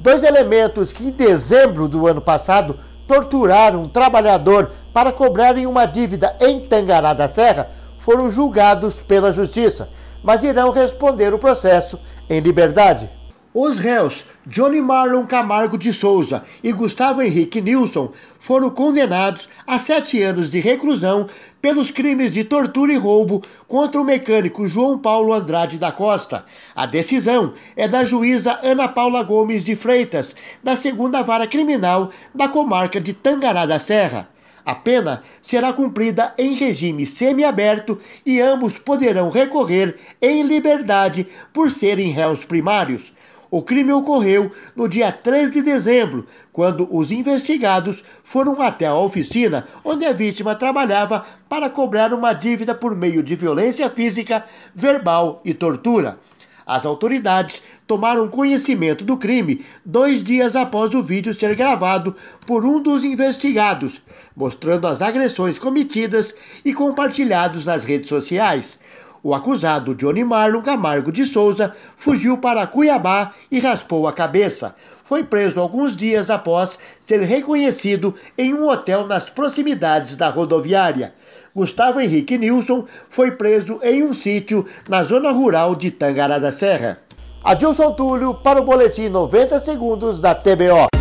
dois elementos que em dezembro do ano passado torturaram um trabalhador para cobrarem uma dívida em Tangará da Serra foram julgados pela justiça, mas irão responder o processo em liberdade. Os réus Johnny Marlon Camargo de Souza e Gustavo Henrique Nilson foram condenados a sete anos de reclusão pelos crimes de tortura e roubo contra o mecânico João Paulo Andrade da Costa. A decisão é da juíza Ana Paula Gomes de Freitas, da segunda vara criminal da comarca de Tangará da Serra. A pena será cumprida em regime semiaberto e ambos poderão recorrer em liberdade por serem réus primários. O crime ocorreu no dia 3 de dezembro, quando os investigados foram até a oficina onde a vítima trabalhava para cobrar uma dívida por meio de violência física, verbal e tortura. As autoridades tomaram conhecimento do crime dois dias após o vídeo ser gravado por um dos investigados, mostrando as agressões cometidas e compartilhados nas redes sociais. O acusado, Johnny Marlon Camargo de Souza, fugiu para Cuiabá e raspou a cabeça. Foi preso alguns dias após ser reconhecido em um hotel nas proximidades da rodoviária. Gustavo Henrique Nilson foi preso em um sítio na zona rural de Tangará da Serra. Adilson Túlio para o Boletim 90 Segundos da TBO.